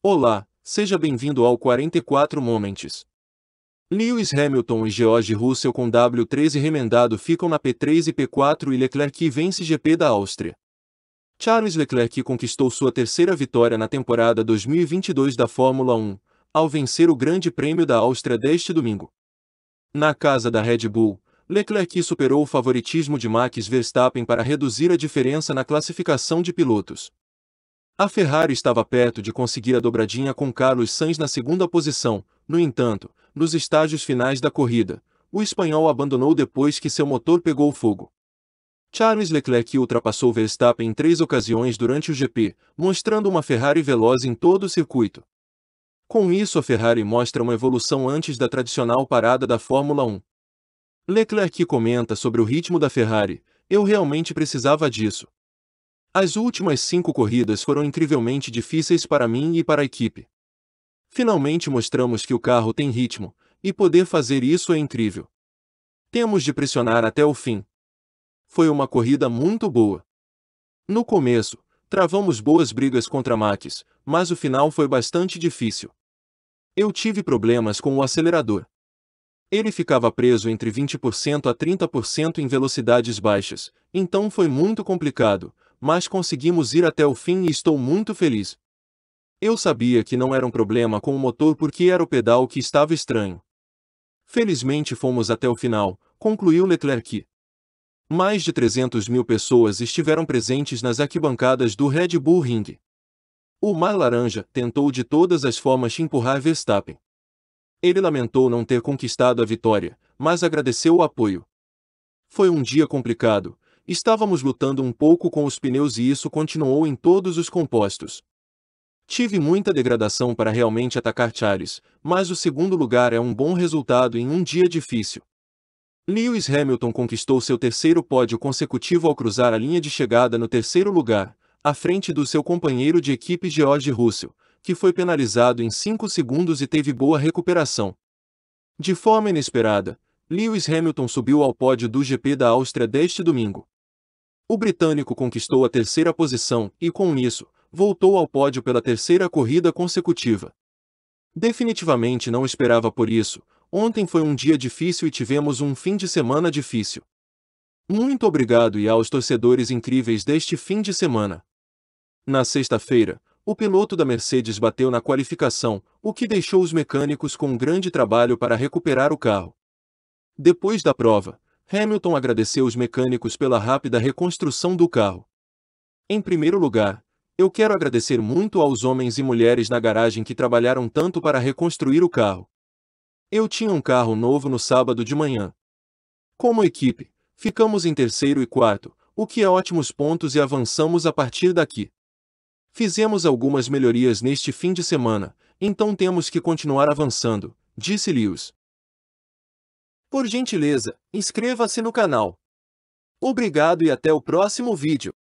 Olá, seja bem-vindo ao 44 Moments. Lewis Hamilton e George Russell com W13 remendado ficam na P3 e P4 e Leclerc vence GP da Áustria. Charles Leclerc conquistou sua terceira vitória na temporada 2022 da Fórmula 1, ao vencer o Grande Prêmio da Áustria deste domingo. Na casa da Red Bull, Leclerc superou o favoritismo de Max Verstappen para reduzir a diferença na classificação de pilotos. A Ferrari estava perto de conseguir a dobradinha com Carlos Sainz na segunda posição, no entanto, nos estágios finais da corrida, o espanhol abandonou depois que seu motor pegou fogo. Charles Leclerc ultrapassou Verstappen em três ocasiões durante o GP, mostrando uma Ferrari veloz em todo o circuito. Com isso, a Ferrari mostra uma evolução antes da tradicional parada da Fórmula 1. Leclerc comenta sobre o ritmo da Ferrari: Eu realmente precisava disso. As últimas cinco corridas foram incrivelmente difíceis para mim e para a equipe. Finalmente mostramos que o carro tem ritmo, e poder fazer isso é incrível. Temos de pressionar até o fim. Foi uma corrida muito boa. No começo, travamos boas brigas contra Max, mas o final foi bastante difícil. Eu tive problemas com o acelerador. Ele ficava preso entre 20% a 30% em velocidades baixas, então foi muito complicado, mas conseguimos ir até o fim e estou muito feliz. Eu sabia que não era um problema com o motor porque era o pedal que estava estranho. Felizmente fomos até o final, concluiu Leclerc. Mais de 300 mil pessoas estiveram presentes nas arquibancadas do Red Bull Ring. O Mar Laranja tentou de todas as formas empurrar Verstappen. Ele lamentou não ter conquistado a vitória, mas agradeceu o apoio. Foi um dia complicado, Estávamos lutando um pouco com os pneus e isso continuou em todos os compostos. Tive muita degradação para realmente atacar Charles, mas o segundo lugar é um bom resultado em um dia difícil. Lewis Hamilton conquistou seu terceiro pódio consecutivo ao cruzar a linha de chegada no terceiro lugar, à frente do seu companheiro de equipe George Russell, que foi penalizado em 5 segundos e teve boa recuperação. De forma inesperada, Lewis Hamilton subiu ao pódio do GP da Áustria deste domingo. O britânico conquistou a terceira posição e, com isso, voltou ao pódio pela terceira corrida consecutiva. Definitivamente não esperava por isso, ontem foi um dia difícil e tivemos um fim de semana difícil. Muito obrigado e aos torcedores incríveis deste fim de semana. Na sexta-feira, o piloto da Mercedes bateu na qualificação, o que deixou os mecânicos com um grande trabalho para recuperar o carro. Depois da prova, Hamilton agradeceu os mecânicos pela rápida reconstrução do carro. Em primeiro lugar, eu quero agradecer muito aos homens e mulheres na garagem que trabalharam tanto para reconstruir o carro. Eu tinha um carro novo no sábado de manhã. Como equipe, ficamos em terceiro e quarto, o que é ótimos pontos e avançamos a partir daqui. Fizemos algumas melhorias neste fim de semana, então temos que continuar avançando, disse Lewis. Por gentileza, inscreva-se no canal. Obrigado e até o próximo vídeo.